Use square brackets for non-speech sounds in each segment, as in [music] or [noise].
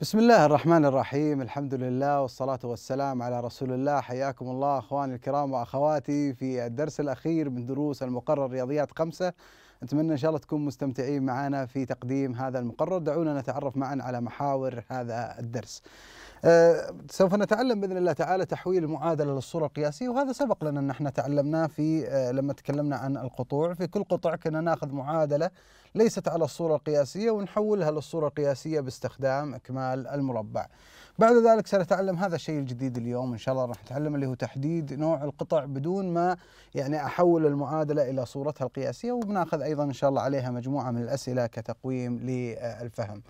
بسم الله الرحمن الرحيم الحمد لله والصلاة والسلام على رسول الله حياكم الله أخواني الكرام وأخواتي في الدرس الأخير من دروس المقرر رياضيات خمسة نتمنى إن شاء الله تكونوا مستمتعين معنا في تقديم هذا المقرر دعونا نتعرف معا على محاور هذا الدرس آه، سوف نتعلم باذن الله تعالى تحويل المعادله للصوره القياسيه وهذا سبق لنا ان احنا تعلمناه في آه، لما تكلمنا عن القطوع في كل قطع كنا ناخذ معادله ليست على الصوره القياسيه ونحولها للصوره القياسيه باستخدام اكمال المربع. بعد ذلك سنتعلم هذا الشيء الجديد اليوم ان شاء الله راح نتعلم اللي هو تحديد نوع القطع بدون ما يعني احول المعادله الى صورتها القياسيه وبناخذ ايضا ان شاء الله عليها مجموعه من الاسئله كتقويم للفهم.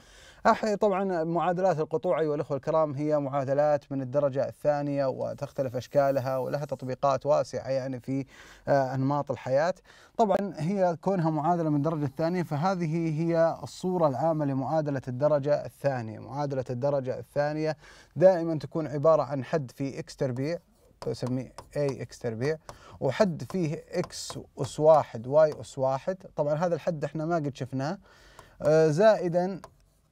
طبعا معادلات القطوعي والاخوه الكرام هي معادلات من الدرجه الثانيه وتختلف اشكالها ولها تطبيقات واسعه يعني في آه، انماط الحياه. طبعا هي كونها معادله من الدرجه الثانيه فهذه هي الصوره العامه لمعادله الدرجه الثانيه، معادله الدرجه الثانيه دائما تكون عباره عن حد في اكس تربيع اسميه اي اكس تربيع وحد فيه اكس اس واحد واي اس واحد طبعا هذا الحد احنا ما قد شفناه آه، زائدا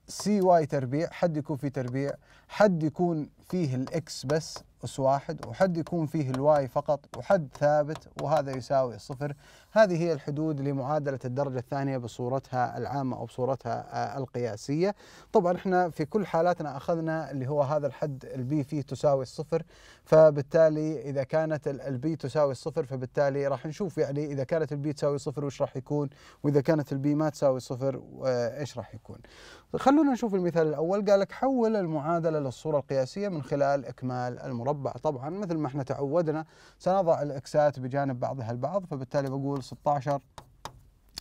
سي واي تربيع حد يكون في تربيع حد يكون فيه الاكس بس اس واحد وحد يكون فيه الواي فقط وحد ثابت وهذا يساوي صفر هذه هي الحدود لمعادلة الدرجة الثانية بصورتها العامة أو بصورتها آه، القياسية طبعا احنا في كل حالاتنا أخذنا اللي هو هذا الحد البي فيه تساوي الصفر فبالتالي إذا كانت البي تساوي الصفر فبالتالي راح نشوف يعني إذا كانت البي تساوي صفر وش راح يكون وإذا كانت البي ما تساوي صفر آه، إيش راح يكون خلونا نشوف المثال الأول قال لك حول المعادلة للصورة القياسية من خلال إكمال المربع طبعا مثل ما احنا تعودنا سنضع الإكسات بجانب بعضها البعض فبالتالي بقول 16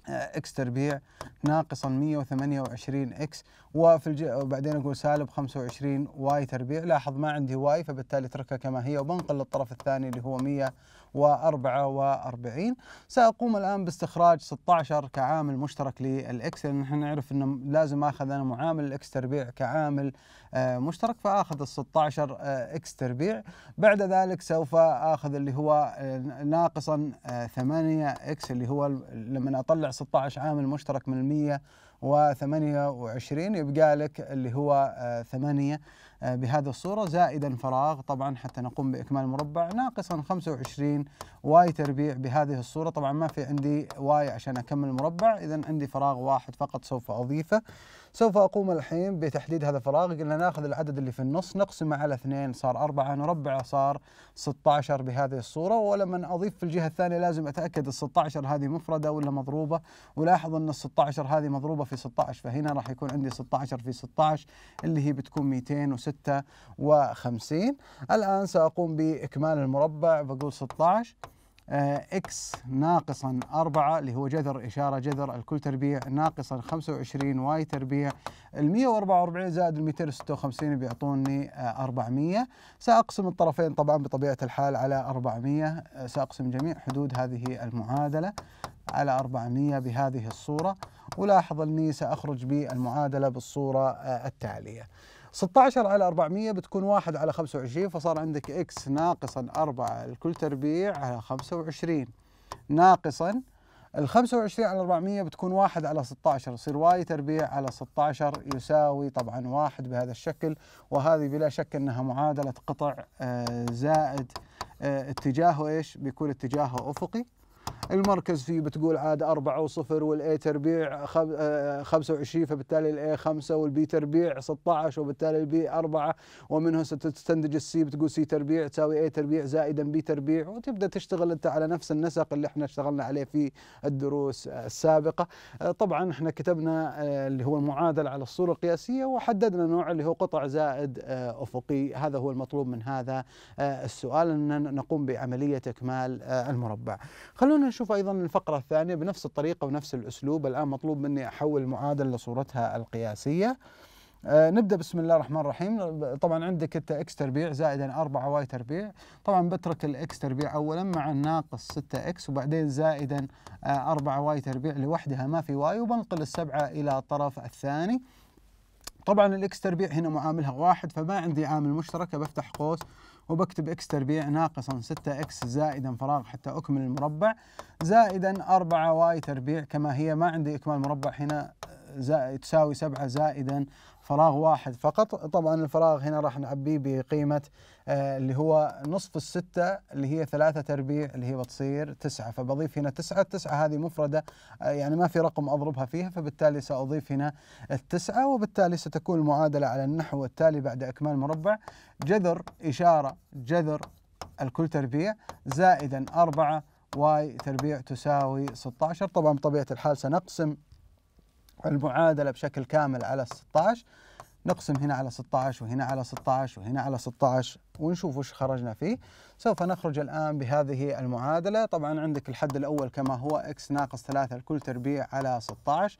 آه، اكس تربيع ناقصا 128 اكس وفي الج... وبعدين اقول سالب 25 واي تربيع لاحظ ما عندي واي فبالتالي اتركها كما هي وبنقل للطرف الثاني اللي هو 100 و44 سأقوم الآن باستخراج 16 كعامل مشترك للإكس لأن احنا نعرف أنه لازم أخذ أنا معامل الإكس تربيع كعامل آه، مشترك فأخذ ال 16 آه، إكس تربيع بعد ذلك سوف أخذ اللي هو آه، ناقصا 8 إكس اللي هو لما أطلع 16 عامل مشترك من 100 و28 يبقى لك اللي هو 8 آه، بهذه الصورة زائدا فراغ طبعا حتى نقوم بإكمال المربع ناقصا 25 واي تربيع بهذه الصورة طبعا ما في عندي واي عشان أكمل المربع إذا عندي فراغ واحد فقط سوف أضيفه سوف اقوم الحين بتحديد هذا الفراغ قلنا ناخذ العدد اللي في النص نقسمه على اثنين صار أربعة نربعه صار 16 بهذه الصورة ولما اضيف في الجهة الثانية لازم اتاكد ال 16 هذه مفردة ولا مضروبة ولاحظ ان ال 16 هذه مضروبة في 16 فهنا راح يكون عندي 16 في 16 اللي هي بتكون 256 الان ساقوم باكمال المربع بقول 16 اكس آه، ناقصا 4 اللي هو جذر اشاره جذر الكل تربيع ناقصا 25 واي تربيع ال 144 زائد ال 256 بيعطوني 400 آه، ساقسم الطرفين طبعا بطبيعه الحال على 400 آه، ساقسم جميع حدود هذه المعادله على 400 بهذه الصوره ولاحظ اني ساخرج بالمعادله بالصوره التاليه 16 على 400 بتكون 1 على 25 فصار عندك اكس ناقصا 4 لكل تربيع على 25 ناقصا ال 25 على 400 بتكون 1 على 16 يصير واي تربيع على 16 يساوي طبعا 1 بهذا الشكل وهذه بلا شك انها معادله قطع آه، زائد آه، اتجاهه ايش؟ بيكون اتجاهه افقي المركز فيه بتقول عاد 4 وصفر والاي تربيع 25 آه، فبالتالي الاي 5 والبي تربيع 16 وبالتالي البي 4 ومنه ستستنتج السي بتقول سي تربيع تساوي اي تربيع زائدا بي تربيع وتبدا تشتغل انت على نفس النسق اللي احنا اشتغلنا عليه في الدروس السابقه آه، طبعا احنا كتبنا آه، اللي هو المعادله على الصوره القياسيه وحددنا نوع اللي هو قطع زائد افقي هذا هو المطلوب من هذا السؤال ان نقوم بعمليه اكمال المربع خلونا نشوف ايضا الفقره الثانيه بنفس الطريقه ونفس الاسلوب الان مطلوب مني احول المعادله لصورتها القياسيه آه، نبدا بسم الله الرحمن الرحيم طبعا عندك انت اكس تربيع زائدا 4 واي تربيع طبعا بترك الاكس تربيع اولا مع الناقص 6 اكس وبعدين زائدا 4 آه، واي تربيع لوحدها ما في واي وبنقل السبعه الى الطرف الثاني طبعا الاكس تربيع هنا معاملها واحد فما عندي عامل مشترك بفتح قوس وبكتب x تربيع ناقصا 6x زائدا فراغ حتى أكمل المربع زائدا 4y تربيع كما هي ما عندي إكمال مربع هنا زائد تساوي 7 زائدا فراغ واحد فقط طبعا الفراغ هنا راح نعبيه بقيمة آه، اللي هو نصف الستة اللي هي ثلاثة تربيع اللي هي بتصير تسعة فبضيف هنا تسعة التسعة هذه مفردة آه، يعني ما في رقم أضربها فيها فبالتالي سأضيف هنا التسعة وبالتالي ستكون المعادلة على النحو التالي بعد إكمال مربع جذر إشارة جذر الكل تربيع زائدا أربعة واي تربيع تساوي 16 طبعا بطبيعة الحال سنقسم المعادلة بشكل كامل على 16 نقسم هنا على 16 وهنا على 16 وهنا على 16 ونشوف وش خرجنا فيه سوف نخرج الآن بهذه المعادلة طبعا عندك الحد الأول كما هو اكس ناقص 3 الكل تربيع على 16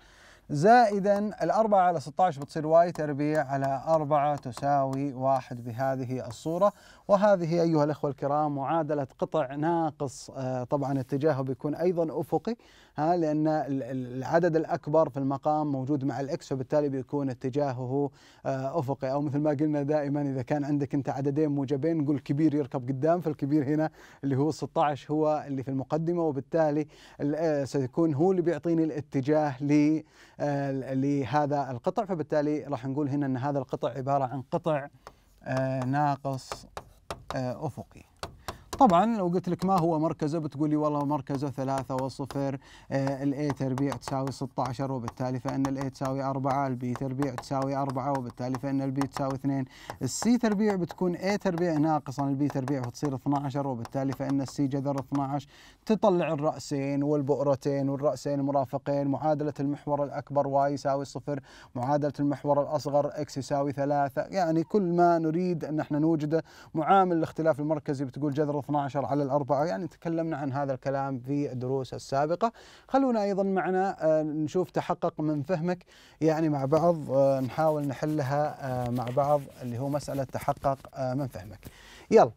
زائدا الأربعة على 16 بتصير واي تربيع على 4 تساوي 1 بهذه الصورة وهذه أيها الأخوة الكرام معادلة قطع ناقص آه، طبعا اتجاهه بيكون أيضا أفقي ها لان العدد الاكبر في المقام موجود مع الاكس فبالتالي بيكون اتجاهه آه، افقي او مثل ما قلنا دائما اذا كان عندك انت عددين موجبين نقول الكبير يركب قدام فالكبير هنا اللي هو 16 هو اللي في المقدمه وبالتالي آه، سيكون هو اللي بيعطيني الاتجاه آه، لهذا القطع فبالتالي راح نقول هنا ان هذا القطع عباره عن قطع ناقص افقي طبعا لو قلت لك ما هو مركزه بتقول لي والله مركزه ثلاثة وصفر آه، الاي تربيع تساوي 16 وبالتالي فان الاي تساوي 4 البي تربيع تساوي 4 وبالتالي فان البي تساوي 2 السي تربيع بتكون اي تربيع ناقصا البي تربيع فتصير 12 وبالتالي فان السي جذر 12 تطلع الرأسين والبؤرتين والرأسين مرافقين معادلة المحور الأكبر واي يساوي صفر معادلة المحور الأصغر اكس يساوي 3 يعني كل ما نريد أن احنا نوجده معامل الاختلاف المركزي بتقول جذر 12 على الأربعة يعني تكلمنا عن هذا الكلام في الدروس السابقة خلونا أيضا معنا آه، نشوف تحقق من فهمك يعني مع بعض آه، نحاول نحلها آه، مع بعض اللي هو مسألة تحقق من فهمك يلا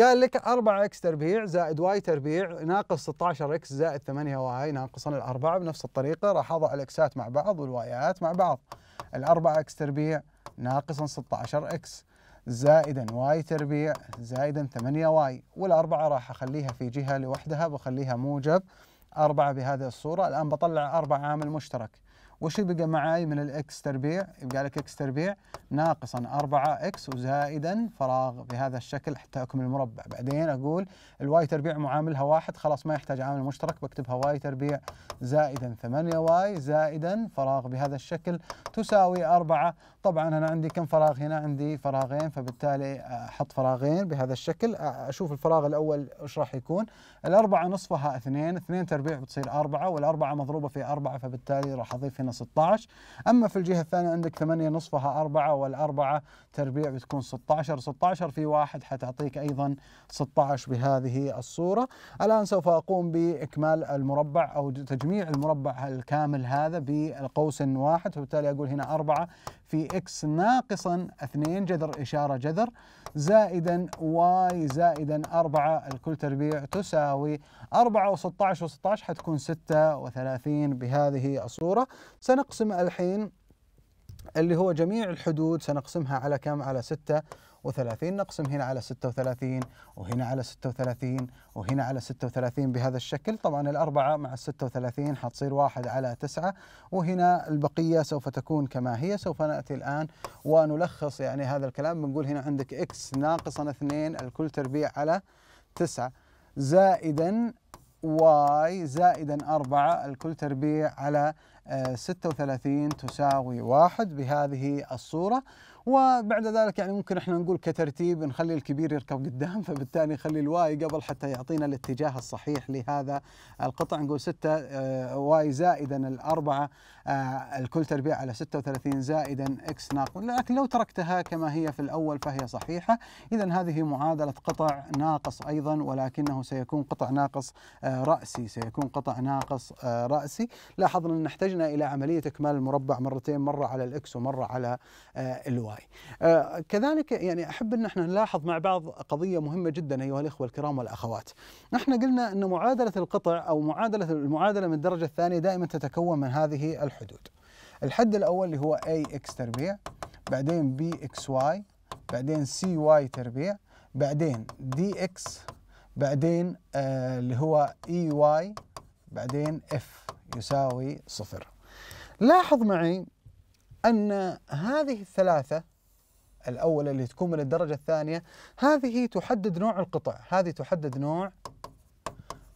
قال لك 4 اكس تربيع زائد واي تربيع ناقص 16 اكس زائد 8 واي ناقصا الاربعه بنفس الطريقه راح اضع الاكسات مع بعض والوايات مع بعض. 4 اكس تربيع ناقصا 16 اكس زائدا واي تربيع زائدا 8 واي والأربعة راح أخليها في جهة لوحدها بخليها موجب أربعة بهذه الصورة الآن بطلع أربعة عامل مشترك وش يبقى معاي من الإكس تربيع يبقى لك إكس تربيع ناقصا 4 إكس وزائدا فراغ بهذا الشكل حتى أكمل المربع بعدين أقول الواي تربيع معاملها واحد خلاص ما يحتاج عامل مشترك بكتبها واي تربيع زائدا 8 واي زائدا فراغ بهذا الشكل تساوي أربعة طبعا انا عندي كم فراغ هنا عندي فراغين فبالتالي احط فراغين بهذا الشكل اشوف الفراغ الاول ايش راح يكون الاربعه نصفها اثنين اثنين تربيع بتصير اربعه والاربعه مضروبه في اربعه فبالتالي راح اضيف هنا 16 اما في الجهه الثانيه عندك ثمانيه نصفها اربعه والاربعه تربيع بتكون 16 16 في واحد حتعطيك ايضا 16 بهذه الصوره الان سوف اقوم باكمال المربع او تجميع المربع الكامل هذا بقوس واحد وبالتالي اقول هنا اربعه في اكس ناقصا 2 جذر إشارة جذر زائدا واي زائدا 4 الكل تربيع تساوي 4 و16 و16 حتكون 36 بهذه الصورة سنقسم الحين اللي هو جميع الحدود سنقسمها على كم على 6 وثلاثين نقسم هنا على ستة وثلاثين وهنا على ستة وثلاثين وهنا على ستة وثلاثين بهذا الشكل طبعا الأربعة مع الستة وثلاثين حتصير واحد على تسعة وهنا البقية سوف تكون كما هي سوف نأتي الآن ونلخص يعني هذا الكلام بنقول هنا عندك إكس ناقصا اثنين الكل تربيع على تسعة زائدا واي زائدا أربعة الكل تربيع على آه، ستة وثلاثين تساوي واحد بهذه الصورة وبعد ذلك يعني ممكن احنا نقول كترتيب نخلي الكبير يركب قدام فبالتالي نخلي الواي قبل حتى يعطينا الاتجاه الصحيح لهذا القطع نقول 6 آه، واي زائدا الأربعة آه، الكل تربيع على 36 زائدا اكس ناقص لكن لو تركتها كما هي في الأول فهي صحيحة إذا هذه معادلة قطع ناقص أيضا ولكنه سيكون قطع ناقص آه، رأسي سيكون قطع ناقص رأسي لاحظنا أن احتجنا إلى عملية إكمال المربع مرتين مرة على الإكس ومرة على الواي الغذائي. آه، كذلك يعني احب ان احنا نلاحظ مع بعض قضيه مهمه جدا ايها الاخوه الكرام والاخوات. نحن قلنا ان معادله القطع او معادله المعادله من الدرجه الثانيه دائما تتكون من هذه الحدود. الحد الاول اللي هو اي اكس تربيع بعدين بي اكس واي بعدين سي واي تربيع بعدين دي اكس بعدين آه، اللي هو اي e واي بعدين اف يساوي صفر. لاحظ معي أن هذه الثلاثة الأولى اللي تكون من الدرجة الثانية هذه تحدد نوع القطع هذه تحدد نوع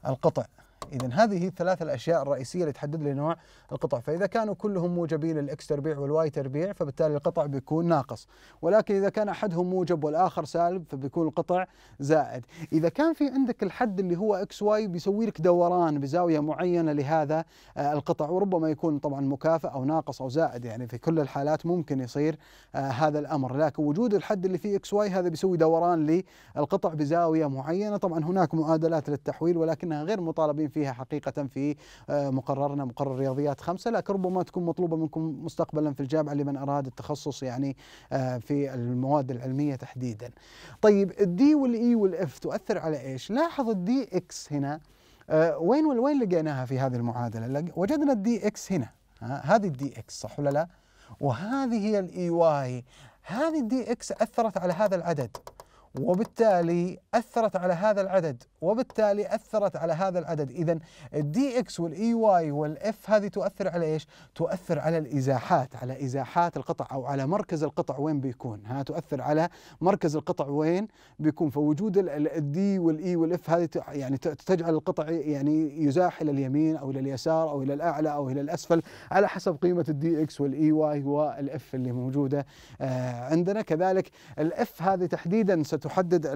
القطع إذا هذه الثلاث الأشياء الرئيسية اللي تحدد لي نوع القطع فإذا كانوا كلهم موجبين الاكس تربيع والواي تربيع فبالتالي القطع بيكون ناقص ولكن إذا كان أحدهم موجب والآخر سالب فبيكون القطع زائد إذا كان في عندك الحد اللي هو إكس واي بيسوي لك دوران بزاوية معينة لهذا آه، القطع وربما يكون طبعا مكافئ أو ناقص أو زائد يعني في كل الحالات ممكن يصير آه، هذا الأمر لكن وجود الحد اللي فيه إكس واي هذا بيسوي دوران للقطع بزاوية معينة طبعا هناك معادلات للتحويل ولكنها غير مطالبين فيها فيها حقيقة في آه، مقررنا مقرر رياضيات خمسة لكن ربما تكون مطلوبة منكم مستقبلا في الجامعة لمن أراد التخصص يعني آه، في المواد العلمية تحديدا طيب الدي والإي e والإف تؤثر على إيش لاحظ الدي إكس هنا آه، وين وين لقيناها في هذه المعادلة وجدنا الدي إكس هنا هذه الدي إكس صح ولا لا وهذه هي الإي واي e هذه الدي إكس أثرت على هذا العدد وبالتالي اثرت على هذا العدد وبالتالي اثرت على هذا العدد اذا الدي اكس والاي واي e والاف هذه تؤثر على ايش تؤثر على الازاحات على ازاحات القطع او على مركز القطع وين بيكون ها تؤثر على مركز القطع وين بيكون فوجود الدي والاي e والاف هذه يعني تجعل القطع يعني يزاح الى اليمين او الى اليسار او الى الاعلى او الى الاسفل على حسب قيمه الدي اكس والاي واي e والاف اللي موجوده آه، عندنا كذلك الاف هذه تحديدا ست ستحدد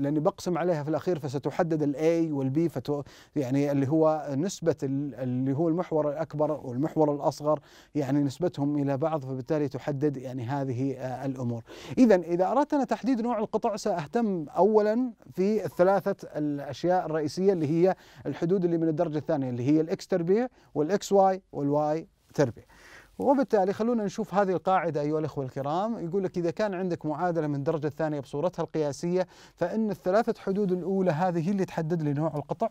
لاني بقسم عليها في الاخير فستحدد الاي والبي فتو يعني اللي هو نسبه اللي هو المحور الاكبر والمحور الاصغر يعني نسبتهم الى بعض فبالتالي تحدد يعني هذه آه، الامور. اذا اذا اردت انا تحديد نوع القطع ساهتم اولا في الثلاثه الاشياء الرئيسيه اللي هي الحدود اللي من الدرجه الثانيه اللي هي الاكس تربيع والاكس واي والواي تربيع. وبالتالي خلونا نشوف هذه القاعدة أيها الأخوة الكرام يقول لك إذا كان عندك معادلة من درجة ثانية بصورتها القياسية فإن الثلاثة حدود الأولى هذه هي اللي تحدد لي نوع القطع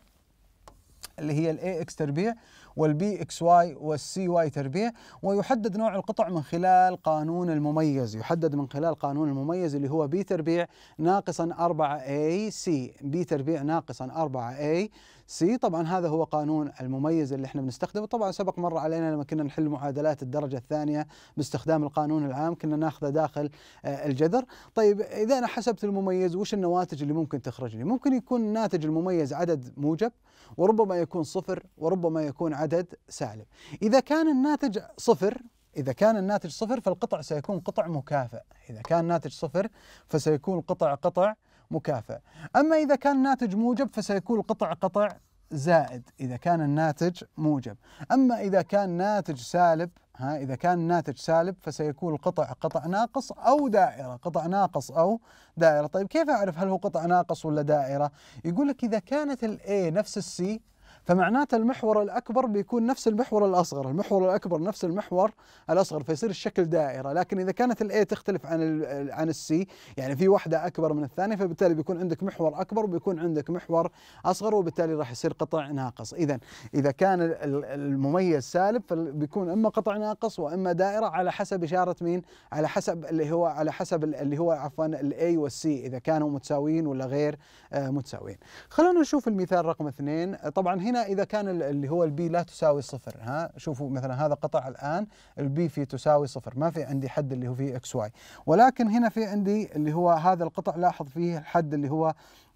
اللي هي الاي اكس تربيع والبي اكس واي والسي واي تربيع ويحدد نوع القطع من خلال قانون المميز يحدد من خلال قانون المميز اللي هو بي تربيع ناقصا 4 4AC B بي تربيع ناقصا 4 4A سي طبعا هذا هو قانون المميز اللي احنا بنستخدمه طبعا سبق مر علينا لما كنا نحل معادلات الدرجة الثانية باستخدام القانون العام كنا ناخذه داخل آه، الجذر طيب إذا أنا حسبت المميز وش النواتج اللي ممكن تخرج لي ممكن يكون الناتج المميز عدد موجب وربما يكون صفر وربما يكون عدد سالب إذا كان الناتج صفر إذا كان الناتج صفر فالقطع سيكون قطع مكافئ إذا كان ناتج صفر فسيكون قطع قطع مكافئ أما إذا كان الناتج موجب فسيكون قطع قطع زائد إذا كان الناتج موجب أما إذا كان ناتج سالب ها إذا كان الناتج سالب فسيكون القطع قطع ناقص أو دائرة قطع ناقص أو دائرة طيب كيف أعرف هل هو قطع ناقص ولا دائرة يقول لك إذا كانت ال A نفس السي فمعناته المحور الاكبر بيكون نفس المحور الاصغر، المحور الاكبر نفس المحور الاصغر فيصير الشكل دائره، لكن اذا كانت الاي تختلف عن عن السي، يعني في واحده اكبر من الثانيه فبالتالي بيكون عندك محور اكبر وبيكون عندك محور اصغر وبالتالي راح يصير قطع ناقص، اذا اذا كان المميز سالب فبيكون اما قطع ناقص واما دائره على حسب اشاره مين؟ على حسب اللي هو على حسب اللي هو عفوا الاي والسي اذا كانوا متساويين ولا غير آه، متساويين. خلونا نشوف المثال رقم اثنين، طبعا هنا هنا اذا كان اللي هو البي لا تساوي صفر ها شوفوا مثلا هذا قطع الان البي فيه تساوي صفر ما في عندي حد اللي هو فيه اكس واي ولكن هنا في عندي اللي هو هذا القطع لاحظ فيه الحد اللي هو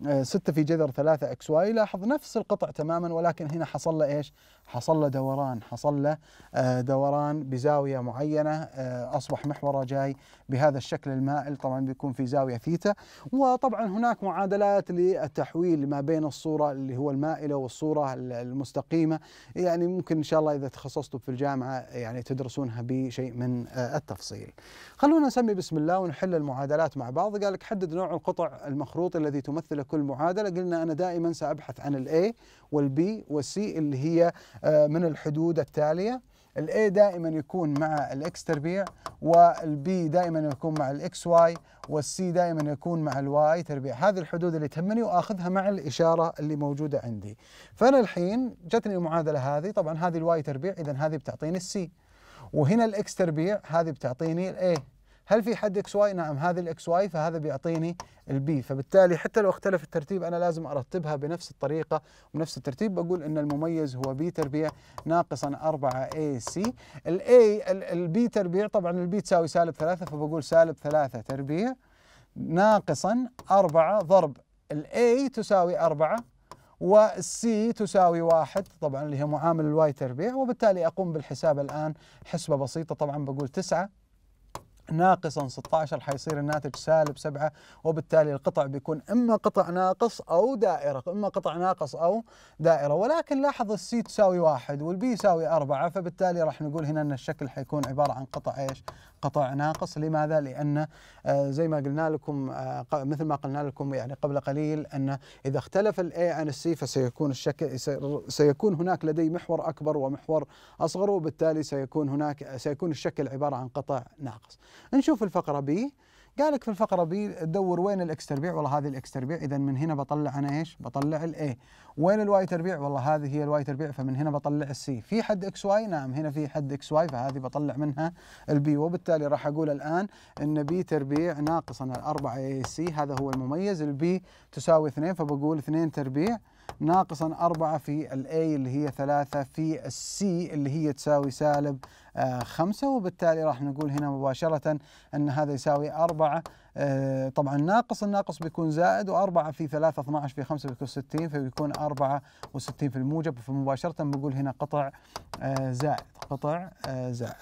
آه، ستة في جذر ثلاثة اكس واي لاحظ نفس القطع تماما ولكن هنا حصل له ايش؟ حصل له دوران حصل له آه، دوران بزاوية معينة آه، اصبح محوره جاي بهذا الشكل المائل طبعا بيكون في زاوية ثيتا وطبعا هناك معادلات للتحويل ما بين الصورة اللي هو المائلة والصورة المستقيمة يعني ممكن ان شاء الله اذا تخصصتوا في الجامعة يعني تدرسونها بشيء من التفصيل. خلونا نسمي بسم الله ونحل المعادلات مع بعض قال لك حدد نوع القطع المخروط الذي تمثل كل معادله قلنا انا دائما سابحث عن الاي والبي والسي اللي هي آه، من الحدود التاليه الاي دائما يكون مع الاكس تربيع والبي دائما يكون مع الاكس واي والسي دائما يكون مع الواي تربيع هذه الحدود اللي تهمني واخذها مع الاشاره اللي موجوده عندي فانا الحين جتني المعادله هذه طبعا هذه الواي تربيع اذا هذه بتعطيني السي وهنا الاكس تربيع هذه بتعطيني الاي هل في حد اكس واي نعم هذه الاكس واي فهذا بيعطيني البي فبالتالي حتى لو اختلف الترتيب انا لازم ارتبها بنفس الطريقه ونفس الترتيب بقول ان المميز هو بي تربيع ناقصا 4 اي سي الاي البي تربيع طبعا البي تساوي سالب 3 فبقول سالب 3 تربيع ناقصا 4 ضرب الاي تساوي 4 والسي تساوي واحد طبعا اللي هي معامل الواي تربيع وبالتالي اقوم بالحساب الان حسبه بسيطه طبعا بقول 9 ناقصا 16 حيصير الناتج سالب 7 وبالتالي القطع بيكون اما قطع ناقص او دائره اما قطع ناقص او دائره ولكن لاحظ السي تساوي 1 والبي يساوي 4 فبالتالي راح نقول هنا ان الشكل حيكون عباره عن قطع ايش؟ قطع ناقص لماذا؟ لأن آه، زي ما قلنا لكم آه، مثل ما قلنا لكم يعني قبل قليل أن إذا اختلف الاي عن السي فسيكون الشكل سيكون هناك لدي محور أكبر ومحور أصغر وبالتالي سيكون هناك سيكون الشكل عبارة عن قطع ناقص نشوف الفقرة بي قالك في الفقره بي تدور وين الاكس تربيع والله هذه الاكس تربيع اذا من هنا بطلع انا ايش بطلع الاي وين الواي تربيع والله هذه هي الواي تربيع فمن هنا بطلع السي في حد اكس واي نعم هنا في حد اكس واي فهذه بطلع منها البي وبالتالي راح اقول الان ان بي تربيع أنا الأربعة اي سي هذا هو المميز البي تساوي 2 فبقول 2 تربيع ناقصا 4 في ال A اللي هي 3 في ال C اللي هي تساوي سالب 5 آه، وبالتالي راح نقول هنا مباشرة أن هذا يساوي 4 آه، طبعا ناقص الناقص بيكون زائد و4 في 3 12 في 5 بيكون 60 فبيكون 64 في الموجب فمباشرة بقول هنا قطع آه، زائد قطع آه، زائد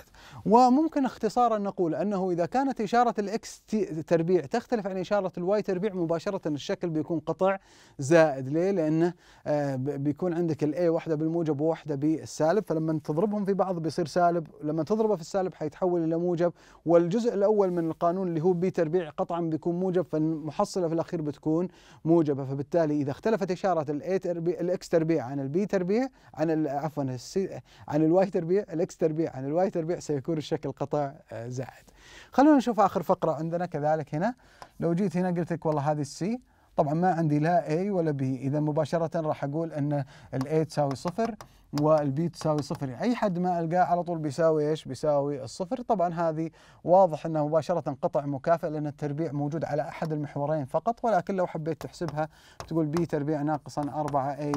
وممكن اختصارا نقول أنه إذا كانت إشارة الإكس تربيع تختلف عن إشارة الواي تربيع مباشرة الشكل بيكون قطع زائد ليه؟ لأنه بيكون عندك الأي واحدة بالموجب وواحدة بالسالب فلما تضربهم في بعض بيصير سالب لما تضربه في السالب حيتحول إلى موجب والجزء الأول من القانون اللي هو بي تربيع قطعا بيكون موجب فالمحصله في الاخير بتكون موجبه فبالتالي اذا اختلفت اشاره الاي تربيع الاكس تربيع عن البي تربيع عن عفوا عن الواي تربيع الاكس تربيع عن الواي تربيع سيكون الشكل قطع آه، زائد. خلونا نشوف اخر فقره عندنا كذلك هنا لو جيت هنا قلت لك والله هذه السي طبعا ما عندي لا A ولا B إذا مباشرة راح أقول أن ال A تساوي صفر والبي تساوي صفر أي حد ما ألقاه على طول بيساوي إيش بيساوي الصفر طبعا هذه واضح أنه مباشرة قطع مكافئ لأن التربيع موجود على أحد المحورين فقط ولكن لو حبيت تحسبها تقول بي تربيع ناقصا 4 A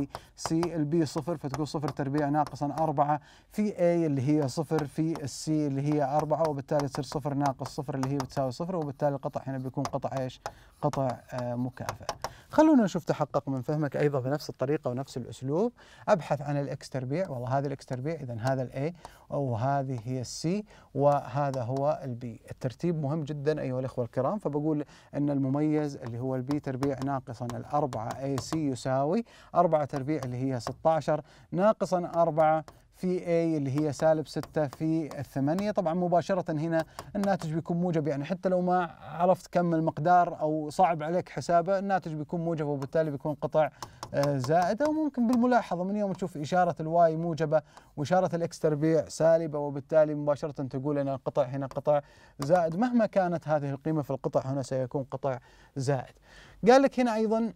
C البي صفر فتقول صفر تربيع ناقصا 4 في أي اللي هي صفر في السي اللي هي 4 وبالتالي تصير صفر ناقص صفر اللي هي بتساوي صفر وبالتالي القطع هنا بيكون قطع إيش قطع آه، مكافأة خلونا نشوف تحقق من فهمك ايضا بنفس الطريقه ونفس الاسلوب ابحث عن الاكس تربيع والله هذا الاكس تربيع اذا هذا الاي وهذه هي السي وهذا هو البي الترتيب مهم جدا ايها الاخوه الكرام فبقول ان المميز اللي هو البي تربيع ناقصا الأربعة اي سي يساوي 4 تربيع اللي هي 16 ناقصا 4 في A اللي هي سالب 6 في 8 طبعا مباشرة هنا الناتج بيكون موجب يعني حتى لو ما عرفت كم المقدار أو صعب عليك حسابه الناتج بيكون موجب وبالتالي بيكون قطع آه، زائدة وممكن بالملاحظة من يوم تشوف إشارة الواي موجبة وإشارة الإكس تربيع سالبة وبالتالي مباشرة تقول أن القطع هنا قطع زائد مهما كانت هذه القيمة في القطع هنا سيكون قطع زائد قال لك هنا أيضا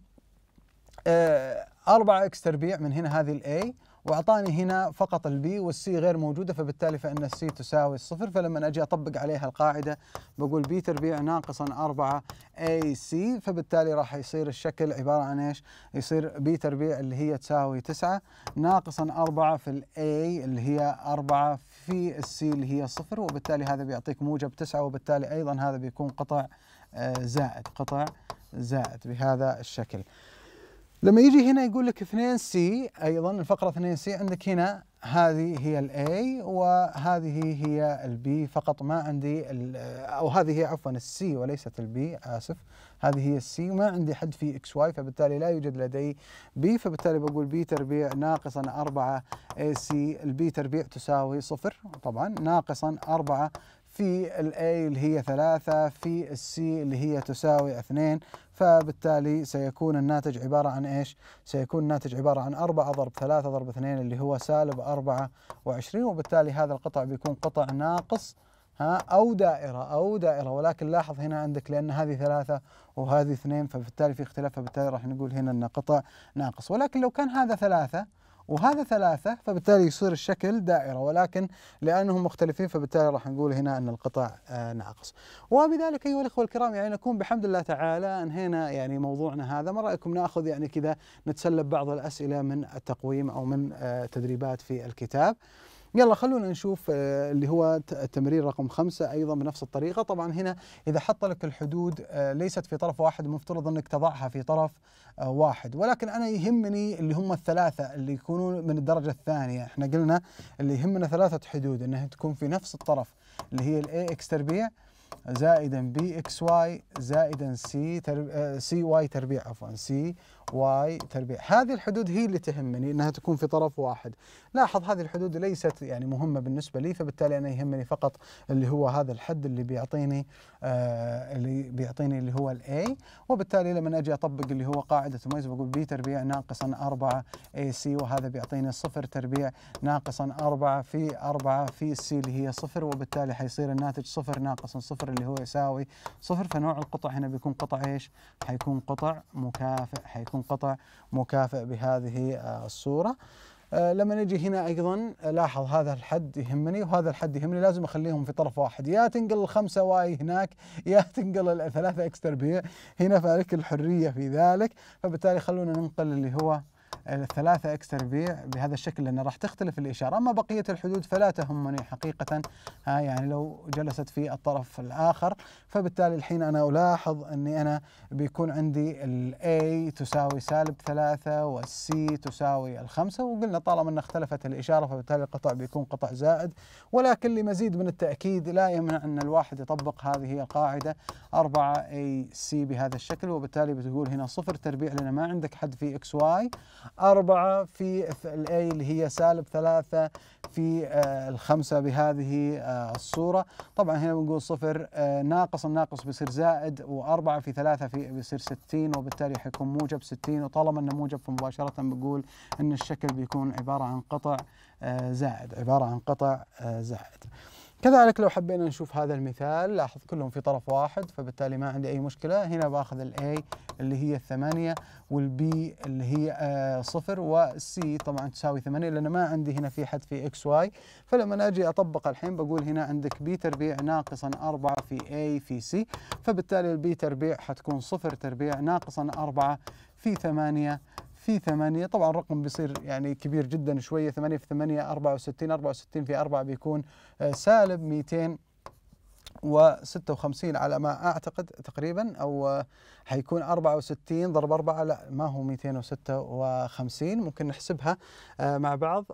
آه، أربعة إكس تربيع من هنا هذه الأي واعطاني هنا فقط البي والسي غير موجوده فبالتالي فان السي تساوي الصفر فلما اجي اطبق عليها القاعده بقول بي تربيع ناقصا 4 اي سي فبالتالي راح يصير الشكل عباره عن ايش؟ يصير بي تربيع اللي هي تساوي 9 ناقصا 4 في الاي اللي هي 4 في السي اللي هي صفر وبالتالي هذا بيعطيك موجب 9 وبالتالي ايضا هذا بيكون قطع آه، زائد قطع زائد بهذا الشكل. لما يجي هنا يقول لك 2 سي ايضا الفقره 2 سي عندك هنا هذه هي الاي وهذه هي البي فقط ما عندي او هذه هي عفوا السي وليست البي اسف هذه هي السي وما عندي حد في اكس واي فبالتالي لا يوجد لدي بي فبالتالي بقول بي تربيع ناقصا 4 اي سي البي تربيع تساوي صفر طبعا ناقصا 4 في الاي اللي هي ثلاثة في السي اللي هي تساوي اثنين فبالتالي سيكون الناتج عبارة عن ايش؟ سيكون الناتج عبارة عن أربعة ضرب ثلاثة ضرب اثنين اللي هو سالب أربعة وعشرين وبالتالي هذا القطع بيكون قطع ناقص ها أو دائرة أو دائرة ولكن لاحظ هنا عندك لأن هذه ثلاثة وهذه اثنين فبالتالي في اختلاف فبالتالي راح نقول هنا أن قطع ناقص ولكن لو كان هذا ثلاثة وهذا ثلاثة فبالتالي يصير الشكل دائرة ولكن لأنهم مختلفين فبالتالي راح نقول هنا أن القطع آه، ناقص وبذلك أيها الأخوة الكرام يعني نكون بحمد الله تعالى أنهينا يعني موضوعنا هذا ما رأيكم نأخذ يعني كذا نتسلب بعض الأسئلة من التقويم أو من آه، تدريبات في الكتاب يلا خلونا نشوف آه، اللي هو التمرير رقم خمسة أيضا بنفس الطريقة طبعا هنا إذا حط لك الحدود آه، ليست في طرف واحد مفترض أنك تضعها في طرف آه، واحد ولكن أنا يهمني اللي هم الثلاثة اللي يكونوا من الدرجة الثانية احنا قلنا اللي يهمنا ثلاثة حدود أنها تكون في نفس الطرف اللي هي الاي اكس تربيع زائدا بي اكس واي زائدا سي تربيع سي واي تربيع عفوا سي واي تربيع هذه الحدود هي اللي تهمني انها تكون في طرف واحد لاحظ هذه الحدود ليست يعني مهمه بالنسبه لي فبالتالي انا يهمني فقط اللي هو هذا الحد اللي بيعطيني آه اللي بيعطيني اللي هو الاي وبالتالي لما اجي اطبق اللي هو قاعده تميز بقول بي تربيع ناقصا 4 اي سي وهذا بيعطيني صفر تربيع ناقصا 4 في 4 في سي اللي هي صفر وبالتالي حيصير الناتج صفر ناقصا صفر اللي هو يساوي صفر فنوع القطع هنا بيكون قطع ايش؟ حيكون قطع مكافئ حيكون تنقطع مكافئ بهذه آه، الصورة آه، لما نجي هنا ايضا لاحظ هذا الحد يهمني وهذا الحد يهمني لازم اخليهم في طرف واحد يا تنقل الخمسه واي هناك يا [laughs] تنقل الثلاثه اكس تربيع هنا فلك الحريه في ذلك فبالتالي خلونا ننقل اللي هو الثلاثة اكس تربيع بهذا الشكل لأن راح تختلف الإشارة أما بقية الحدود فلا تهمني حقيقة ها يعني لو جلست في الطرف الآخر فبالتالي الحين أنا ألاحظ أني أنا بيكون عندي ال A تساوي سالب ثلاثة وال C تساوي الخمسة وقلنا طالما أن اختلفت الإشارة فبالتالي القطع بيكون قطع زائد ولكن لمزيد من التأكيد لا يمنع أن الواحد يطبق هذه القاعدة 4 AC بهذا الشكل وبالتالي بتقول هنا صفر تربيع لأن ما عندك حد في XY أربعة في الأي اللي هي سالب ثلاثة في آه، الخمسة بهذه آه، الصورة طبعا هنا بنقول صفر آه، ناقص الناقص بيصير زائد وأربعة في ثلاثة في بيصير ستين وبالتالي حيكون موجب ستين وطالما أنه موجب فمباشرة بقول أن الشكل بيكون عبارة عن قطع زائد عبارة عن قطع زائد كذلك لو حبينا نشوف هذا المثال لاحظ كلهم في طرف واحد فبالتالي ما عندي أي مشكلة هنا باخذ الـ A اللي هي الثمانية والبي اللي هي آه، صفر والسي طبعا تساوي ثمانية لأن ما عندي هنا في حد في اكس واي فلما أجي أطبق الحين بقول هنا عندك بي تربيع ناقصا أربعة في اي في سي فبالتالي البي تربيع حتكون صفر تربيع ناقصا أربعة في ثمانية في ثمانية طبعا الرقم بيصير يعني كبير جدا شوية ثمانية في ثمانية أربعة وستين أربعة وستين في أربعة بيكون آه، سالب ميتين وستة وخمسين على ما أعتقد تقريبا أو آه، حيكون أربعة وستين ضرب أربعة لا ما هو ميتين وستة وخمسين ممكن نحسبها آه، مع بعض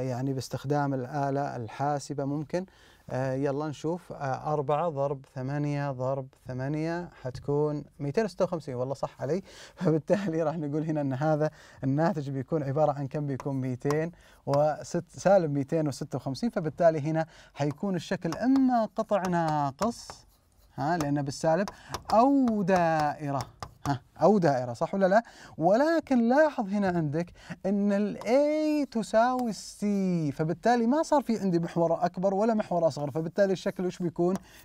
يعني باستخدام الآلة الحاسبة ممكن آه، يلا نشوف 4 آه، ضرب 8 ضرب 8 حتكون 256 والله صح علي [laughs] فبالتالي راح نقول هنا ان هذا الناتج بيكون عباره عن كم بيكون 200 وست سالب 256 فبالتالي هنا حيكون الشكل اما قطع ناقص ها لانه بالسالب او دائره ها أو دائرة صح ولا لا؟ ولكن لاحظ هنا عندك أن الاي A تساوي السي فبالتالي ما صار في عندي محور أكبر ولا محور أصغر فبالتالي الشكل ايش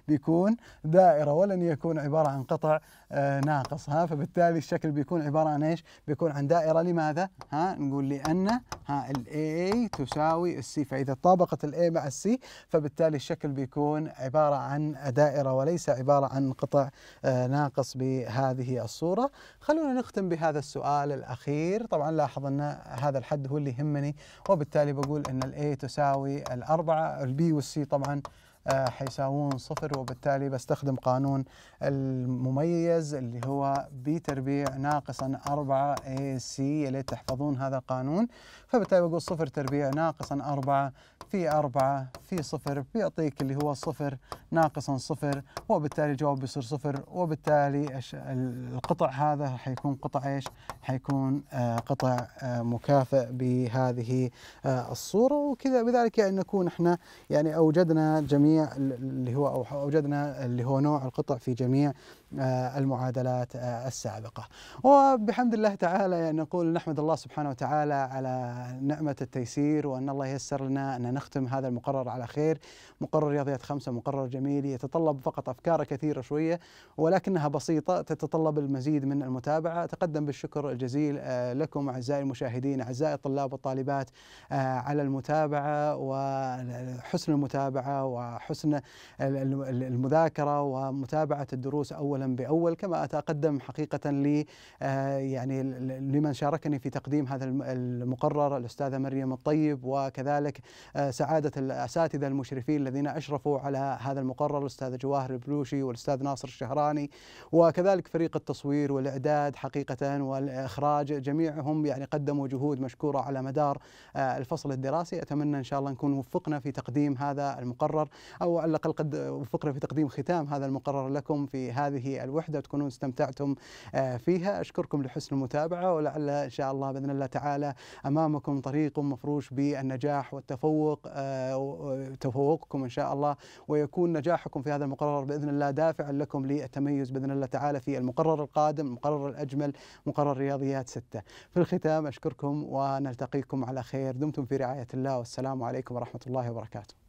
بيكون دائرة ولن يكون عبارة عن قطع آه ناقص ها فبالتالي الشكل بيكون عبارة عن إيش؟ بيكون عن دائرة لماذا؟ ها نقول لأن ها الاي A تساوي السي فإذا طابقت الاي A مع السي فبالتالي الشكل بيكون عبارة عن دائرة وليس عبارة عن قطع آه ناقص بهذه الصورة خلونا نختم بهذا السؤال الأخير طبعا لاحظ أن هذا الحد هو اللي يهمني وبالتالي بقول أن A تساوي الأربعة والـ C طبعا حيساوون صفر وبالتالي بستخدم قانون المميز اللي هو بي تربيع ناقصا 4 اي سي يا ليت تحفظون هذا القانون فبالتالي بقول صفر تربيع ناقصا 4 في 4 في صفر بيعطيك اللي هو صفر ناقصا صفر وبالتالي الجواب بيصير صفر وبالتالي القطع هذا حيكون قطع ايش؟ حيكون آه، قطع آه، مكافئ بهذه آه، الصوره وكذا بذلك يعني نكون احنا يعني اوجدنا جميع اللي هو أو أوجدنا اللي هو نوع القطع في جميع آه، المعادلات آه، السابقة وبحمد الله تعالى يعني نقول نحمد الله سبحانه وتعالى على نعمة التيسير وأن الله يسر لنا أن نختم هذا المقرر على خير مقرر رياضيات خمسة مقرر جميل يتطلب فقط أفكار كثيرة شوية ولكنها بسيطة تتطلب المزيد من المتابعة أتقدم بالشكر الجزيل آه، لكم أعزائي المشاهدين أعزائي الطلاب والطالبات على المتابعة وحسن المتابعة وحسن المذاكرة ومتابعة الدروس أول اولا باول كما اتقدم حقيقه لي آه، يعني لمن شاركني في تقديم هذا المقرر الاستاذه مريم الطيب وكذلك آه، سعاده الاساتذه المشرفين الذين اشرفوا على هذا المقرر الاستاذه جواهر البلوشي والاستاذ ناصر الشهراني وكذلك فريق التصوير والاعداد حقيقه والاخراج جميعهم يعني قدموا جهود مشكوره على مدار آه، الفصل الدراسي اتمنى ان شاء الله نكون وفقنا في تقديم هذا المقرر او على الاقل قد وفقنا في تقديم ختام هذا المقرر لكم في هذه الوحدة وتكونون استمتعتم آه، فيها أشكركم لحسن المتابعة ولعل إن شاء الله بإذن الله تعالى أمامكم طريق مفروش بالنجاح والتفوق آه، تفوقكم إن شاء الله ويكون نجاحكم في هذا المقرر بإذن الله دافعا لكم للتميز بإذن الله تعالى في المقرر القادم المقرر الأجمل مقرر رياضيات ستة في الختام أشكركم ونلتقيكم على خير دمتم في رعاية الله والسلام عليكم ورحمة الله وبركاته